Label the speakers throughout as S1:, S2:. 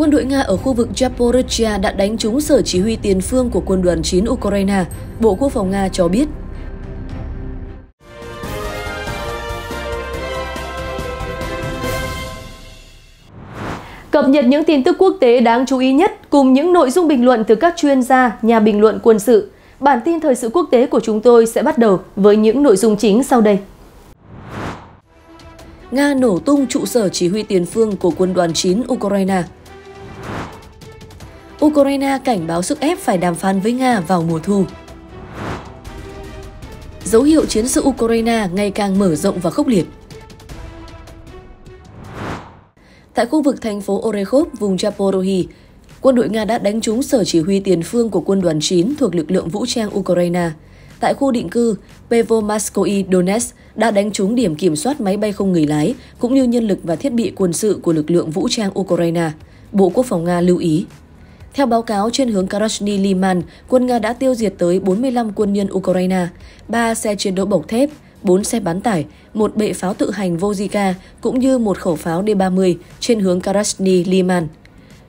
S1: quân đội Nga ở khu vực Zaporizhia đã đánh trúng sở chỉ huy tiền phương của quân đoàn 9 Ukraine, Bộ Quốc phòng Nga cho biết. Cập nhật những tin tức quốc tế đáng chú ý nhất cùng những nội dung bình luận từ các chuyên gia, nhà bình luận quân sự. Bản tin thời sự quốc tế của chúng tôi sẽ bắt đầu với những nội dung chính sau đây. Nga nổ tung trụ sở chỉ huy tiền phương của quân đoàn 9 Ukraine – Ukraine cảnh báo sức ép phải đàm phán với Nga vào mùa thu. Dấu hiệu chiến sự Ukraine ngày càng mở rộng và khốc liệt. Tại khu vực thành phố Orekhov, vùng Chaporohi, quân đội Nga đã đánh trúng sở chỉ huy tiền phương của quân đoàn 9 thuộc lực lượng vũ trang Ukraine. Tại khu định cư Pevomaskoy Donetsk đã đánh trúng điểm kiểm soát máy bay không người lái cũng như nhân lực và thiết bị quân sự của lực lượng vũ trang Ukraine. Bộ Quốc phòng Nga lưu ý. Theo báo cáo trên hướng Krasny Liman, quân Nga đã tiêu diệt tới 45 quân nhân Ukraine, 3 xe chiến đấu bọc thép, 4 xe bán tải, một bệ pháo tự hành Vozika cũng như một khẩu pháo D-30 trên hướng Krasny Liman.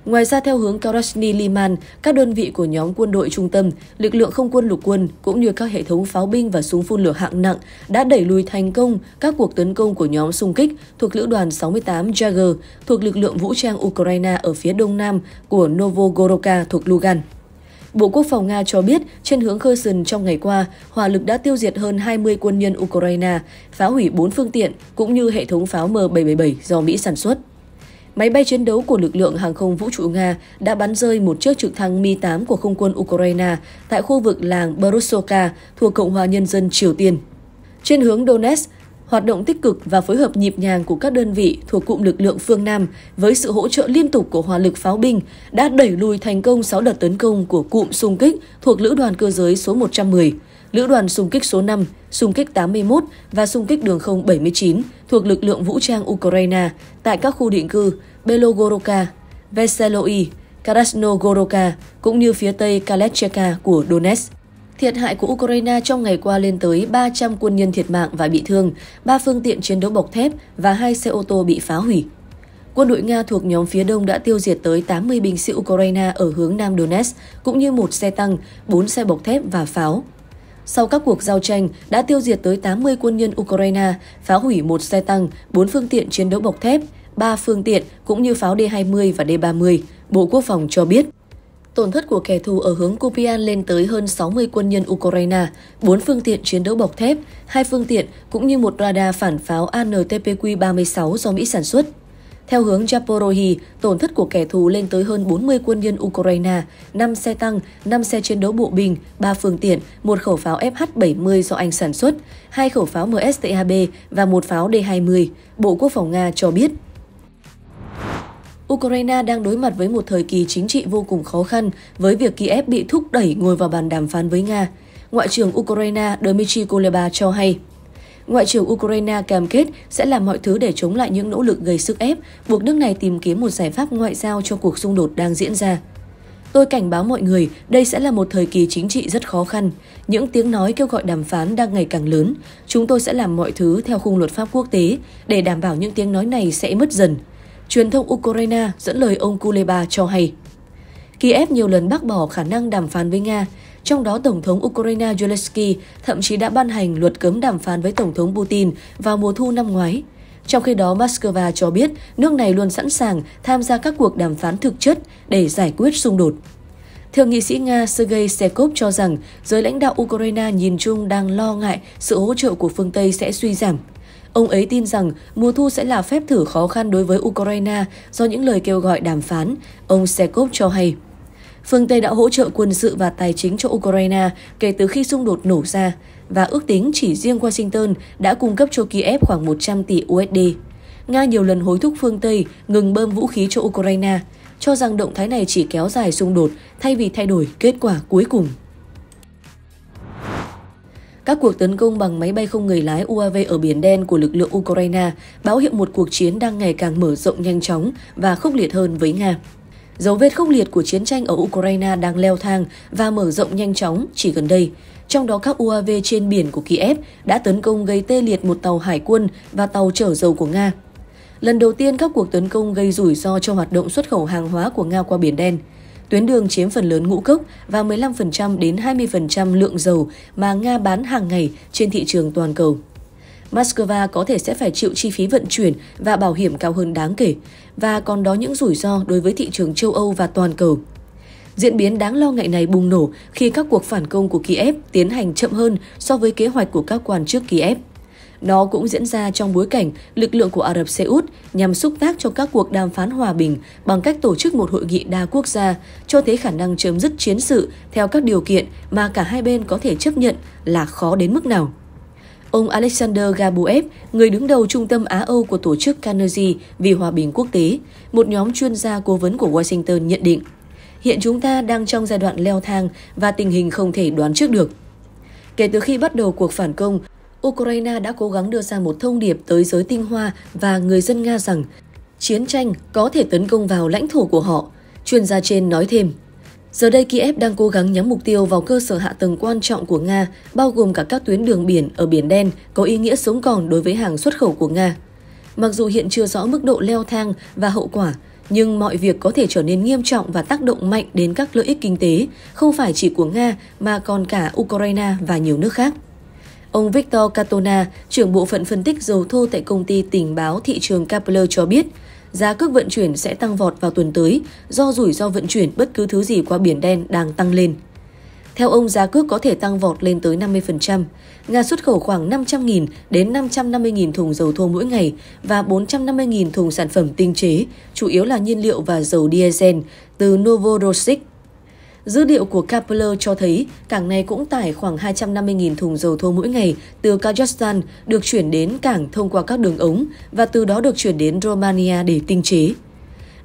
S1: Ngoài ra, theo hướng Karasny Liman, các đơn vị của nhóm quân đội trung tâm, lực lượng không quân lục quân cũng như các hệ thống pháo binh và súng phun lửa hạng nặng đã đẩy lùi thành công các cuộc tấn công của nhóm xung kích thuộc lữ đoàn 68 Jagger thuộc lực lượng vũ trang Ukraine ở phía đông nam của Novogorodka thuộc Lugan. Bộ Quốc phòng Nga cho biết, trên hướng Kherson trong ngày qua, hỏa lực đã tiêu diệt hơn 20 quân nhân Ukraine, phá hủy 4 phương tiện cũng như hệ thống pháo M777 do Mỹ sản xuất. Máy bay chiến đấu của lực lượng hàng không vũ trụ Nga đã bắn rơi một chiếc trực thăng Mi-8 của không quân Ukraine tại khu vực làng Borosoka, thuộc Cộng hòa Nhân dân Triều Tiên. Trên hướng Donetsk, hoạt động tích cực và phối hợp nhịp nhàng của các đơn vị thuộc cụm lực lượng phương Nam với sự hỗ trợ liên tục của hỏa lực pháo binh đã đẩy lùi thành công 6 đợt tấn công của cụm xung kích thuộc Lữ đoàn cơ giới số 110, Lữ đoàn xung kích số 5, xung kích 81 và xung kích đường không 79 thuộc lực lượng vũ trang Ukraine tại các khu định cư Belogoroka, Veseloi, Krasnogorka cũng như phía tây Kalecheka của Donetsk. Thiệt hại của Ukraine trong ngày qua lên tới 300 quân nhân thiệt mạng và bị thương, 3 phương tiện chiến đấu bọc thép và 2 xe ô tô bị phá hủy. Quân đội Nga thuộc nhóm phía đông đã tiêu diệt tới 80 binh sĩ Ukraine ở hướng Nam Donetsk, cũng như một xe tăng, 4 xe bọc thép và pháo. Sau các cuộc giao tranh, đã tiêu diệt tới 80 quân nhân Ukraine, phá hủy một xe tăng, 4 phương tiện chiến đấu bọc thép, 3 phương tiện cũng như pháo D-20 và D-30, Bộ Quốc phòng cho biết. Tổn thất của kẻ thù ở hướng Kupian lên tới hơn 60 quân nhân Ukraine, 4 phương tiện chiến đấu bọc thép, 2 phương tiện cũng như một radar phản pháo ANTPQ-36 do Mỹ sản xuất. Theo hướng Japorohi, tổn thất của kẻ thù lên tới hơn 40 quân nhân Ukraine, 5 xe tăng, 5 xe chiến đấu bộ binh, 3 phương tiện, một khẩu pháo FH-70 do Anh sản xuất, hai khẩu pháo MSTAB và một pháo D-20, Bộ Quốc phòng Nga cho biết. Ukraine đang đối mặt với một thời kỳ chính trị vô cùng khó khăn với việc Kiev bị thúc đẩy ngồi vào bàn đàm phán với Nga. Ngoại trưởng Ukraine Dmitry Kuleba cho hay, Ngoại trưởng Ukraine cam kết sẽ làm mọi thứ để chống lại những nỗ lực gây sức ép, buộc nước này tìm kiếm một giải pháp ngoại giao cho cuộc xung đột đang diễn ra. Tôi cảnh báo mọi người, đây sẽ là một thời kỳ chính trị rất khó khăn. Những tiếng nói kêu gọi đàm phán đang ngày càng lớn. Chúng tôi sẽ làm mọi thứ theo khung luật pháp quốc tế để đảm bảo những tiếng nói này sẽ mất dần. Truyền thông Ukraine dẫn lời ông Kuleba cho hay. Kiev nhiều lần bác bỏ khả năng đàm phán với Nga, trong đó, Tổng thống Ukraine Zelensky thậm chí đã ban hành luật cấm đàm phán với Tổng thống Putin vào mùa thu năm ngoái. Trong khi đó, Moscow cho biết nước này luôn sẵn sàng tham gia các cuộc đàm phán thực chất để giải quyết xung đột. Thượng nghị sĩ Nga Sergei Sekov cho rằng giới lãnh đạo Ukraine nhìn chung đang lo ngại sự hỗ trợ của phương Tây sẽ suy giảm. Ông ấy tin rằng mùa thu sẽ là phép thử khó khăn đối với Ukraine do những lời kêu gọi đàm phán, ông Sekov cho hay phương Tây đã hỗ trợ quân sự và tài chính cho Ukraine kể từ khi xung đột nổ ra, và ước tính chỉ riêng Washington đã cung cấp cho Kiev khoảng 100 tỷ USD. Nga nhiều lần hối thúc phương Tây ngừng bơm vũ khí cho Ukraine, cho rằng động thái này chỉ kéo dài xung đột thay vì thay đổi kết quả cuối cùng. Các cuộc tấn công bằng máy bay không người lái UAV ở Biển Đen của lực lượng Ukraine báo hiệu một cuộc chiến đang ngày càng mở rộng nhanh chóng và khốc liệt hơn với Nga. Dấu vết khốc liệt của chiến tranh ở Ukraine đang leo thang và mở rộng nhanh chóng chỉ gần đây. Trong đó các UAV trên biển của Kiev đã tấn công gây tê liệt một tàu hải quân và tàu chở dầu của Nga. Lần đầu tiên các cuộc tấn công gây rủi ro cho hoạt động xuất khẩu hàng hóa của Nga qua Biển Đen. Tuyến đường chiếm phần lớn ngũ cốc và 15% đến 20% lượng dầu mà Nga bán hàng ngày trên thị trường toàn cầu. Moscow có thể sẽ phải chịu chi phí vận chuyển và bảo hiểm cao hơn đáng kể, và còn đó những rủi ro đối với thị trường châu Âu và toàn cầu. Diễn biến đáng lo ngại này bùng nổ khi các cuộc phản công của Kiev tiến hành chậm hơn so với kế hoạch của các quan chức Kiev. Nó cũng diễn ra trong bối cảnh lực lượng của Ả Rập Xê Út nhằm xúc tác cho các cuộc đàm phán hòa bình bằng cách tổ chức một hội nghị đa quốc gia cho thấy khả năng chấm dứt chiến sự theo các điều kiện mà cả hai bên có thể chấp nhận là khó đến mức nào. Ông Alexander Gabuev, người đứng đầu trung tâm Á-Âu của tổ chức Carnegie vì Hòa bình Quốc tế, một nhóm chuyên gia cố vấn của Washington nhận định, hiện chúng ta đang trong giai đoạn leo thang và tình hình không thể đoán trước được. Kể từ khi bắt đầu cuộc phản công, Ukraine đã cố gắng đưa ra một thông điệp tới giới tinh hoa và người dân Nga rằng chiến tranh có thể tấn công vào lãnh thổ của họ, chuyên gia trên nói thêm. Giờ đây Kiev đang cố gắng nhắm mục tiêu vào cơ sở hạ tầng quan trọng của Nga, bao gồm cả các tuyến đường biển ở Biển Đen có ý nghĩa sống còn đối với hàng xuất khẩu của Nga. Mặc dù hiện chưa rõ mức độ leo thang và hậu quả, nhưng mọi việc có thể trở nên nghiêm trọng và tác động mạnh đến các lợi ích kinh tế, không phải chỉ của Nga mà còn cả Ukraine và nhiều nước khác. Ông Viktor Katona, trưởng bộ phận phân tích dầu thô tại công ty tình báo thị trường Kepler cho biết, giá cước vận chuyển sẽ tăng vọt vào tuần tới do rủi ro vận chuyển bất cứ thứ gì qua biển đen đang tăng lên. Theo ông, giá cước có thể tăng vọt lên tới 50%. Nga xuất khẩu khoảng 500.000 đến 550.000 thùng dầu thô mỗi ngày và 450.000 thùng sản phẩm tinh chế, chủ yếu là nhiên liệu và dầu diesel, từ Novorossiysk Dữ liệu của Capella cho thấy cảng này cũng tải khoảng 250.000 thùng dầu thô mỗi ngày từ Kazakhstan được chuyển đến cảng thông qua các đường ống và từ đó được chuyển đến Romania để tinh chế.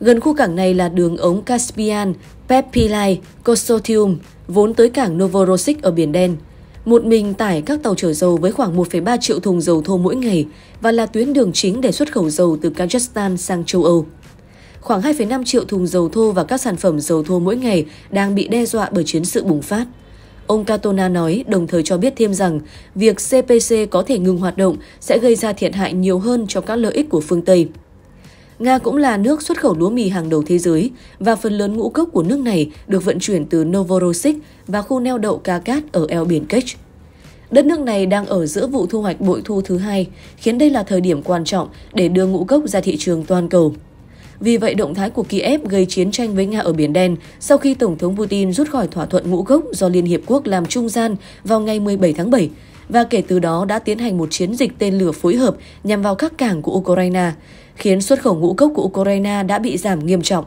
S1: Gần khu cảng này là đường ống Caspian, Pepilai, Kosotium, vốn tới cảng Novorossiysk ở Biển Đen. Một mình tải các tàu chở dầu với khoảng 1,3 triệu thùng dầu thô mỗi ngày và là tuyến đường chính để xuất khẩu dầu từ Kazakhstan sang châu Âu khoảng 2,5 triệu thùng dầu thô và các sản phẩm dầu thô mỗi ngày đang bị đe dọa bởi chiến sự bùng phát. Ông Katona nói, đồng thời cho biết thêm rằng việc CPC có thể ngừng hoạt động sẽ gây ra thiệt hại nhiều hơn cho các lợi ích của phương Tây. Nga cũng là nước xuất khẩu lúa mì hàng đầu thế giới và phần lớn ngũ cốc của nước này được vận chuyển từ Novorossiysk và khu neo đậu ca cát ở eo biển Kerch. Đất nước này đang ở giữa vụ thu hoạch bội thu thứ hai, khiến đây là thời điểm quan trọng để đưa ngũ cốc ra thị trường toàn cầu. Vì vậy, động thái của Kiev gây chiến tranh với Nga ở Biển Đen sau khi Tổng thống Putin rút khỏi thỏa thuận ngũ gốc do Liên Hiệp Quốc làm trung gian vào ngày 17 tháng 7 và kể từ đó đã tiến hành một chiến dịch tên lửa phối hợp nhằm vào các cảng của Ukraine, khiến xuất khẩu ngũ cốc của Ukraine đã bị giảm nghiêm trọng.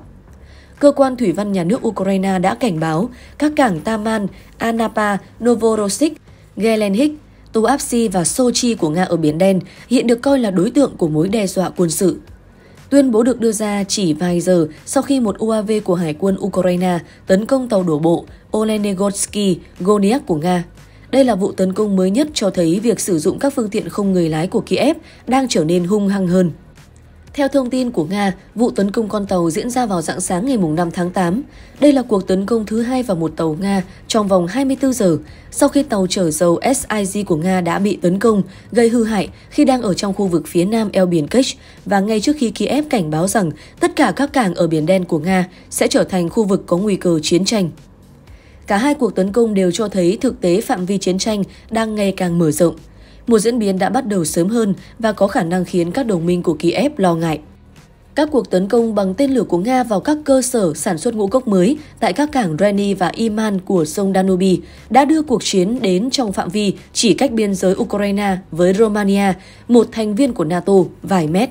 S1: Cơ quan thủy văn nhà nước Ukraine đã cảnh báo các cảng Taman, Anapa, Novorossiysk, Gelenhik, Tuapsi và Sochi của Nga ở Biển Đen hiện được coi là đối tượng của mối đe dọa quân sự. Tuyên bố được đưa ra chỉ vài giờ sau khi một UAV của Hải quân Ukraine tấn công tàu đổ bộ Olenegorsky Goniak của Nga. Đây là vụ tấn công mới nhất cho thấy việc sử dụng các phương tiện không người lái của Kiev đang trở nên hung hăng hơn. Theo thông tin của Nga, vụ tấn công con tàu diễn ra vào dạng sáng ngày 5 tháng 8. Đây là cuộc tấn công thứ hai vào một tàu Nga trong vòng 24 giờ, sau khi tàu chở dầu SIG của Nga đã bị tấn công, gây hư hại khi đang ở trong khu vực phía nam eo biển Kerch và ngay trước khi Kiev cảnh báo rằng tất cả các cảng ở Biển Đen của Nga sẽ trở thành khu vực có nguy cơ chiến tranh. Cả hai cuộc tấn công đều cho thấy thực tế phạm vi chiến tranh đang ngày càng mở rộng – một diễn biến đã bắt đầu sớm hơn và có khả năng khiến các đồng minh của Kiev lo ngại. Các cuộc tấn công bằng tên lửa của Nga vào các cơ sở sản xuất ngũ cốc mới tại các cảng Reni và Iman của sông Danube đã đưa cuộc chiến đến trong phạm vi chỉ cách biên giới Ukraine với Romania, một thành viên của NATO, vài mét.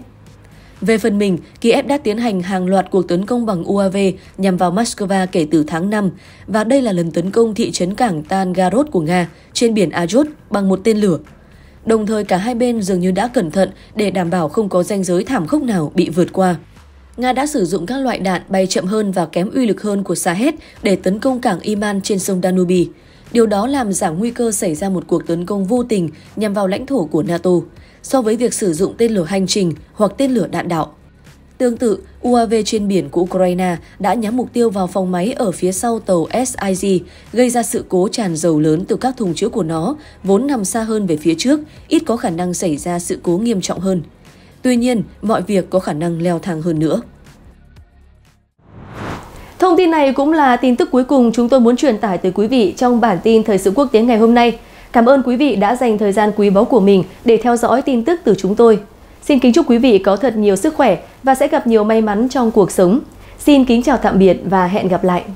S1: Về phần mình, Kiev đã tiến hành hàng loạt cuộc tấn công bằng UAV nhằm vào Moscow kể từ tháng 5, và đây là lần tấn công thị trấn cảng Tangarod của Nga trên biển Azov bằng một tên lửa Đồng thời cả hai bên dường như đã cẩn thận để đảm bảo không có ranh giới thảm khốc nào bị vượt qua. Nga đã sử dụng các loại đạn bay chậm hơn và kém uy lực hơn của Sahed để tấn công cảng Iman trên sông Danube. Điều đó làm giảm nguy cơ xảy ra một cuộc tấn công vô tình nhằm vào lãnh thổ của NATO so với việc sử dụng tên lửa hành trình hoặc tên lửa đạn đạo. Tương tự, UAV trên biển của Ukraine đã nhắm mục tiêu vào phòng máy ở phía sau tàu SIG, gây ra sự cố tràn dầu lớn từ các thùng chứa của nó, vốn nằm xa hơn về phía trước, ít có khả năng xảy ra sự cố nghiêm trọng hơn. Tuy nhiên, mọi việc có khả năng leo thang hơn nữa. Thông tin này cũng là tin tức cuối cùng chúng tôi muốn truyền tải tới quý vị trong bản tin Thời sự quốc tế ngày hôm nay. Cảm ơn quý vị đã dành thời gian quý báu của mình để theo dõi tin tức từ chúng tôi. Xin kính chúc quý vị có thật nhiều sức khỏe và sẽ gặp nhiều may mắn trong cuộc sống. Xin kính chào tạm biệt và hẹn gặp lại.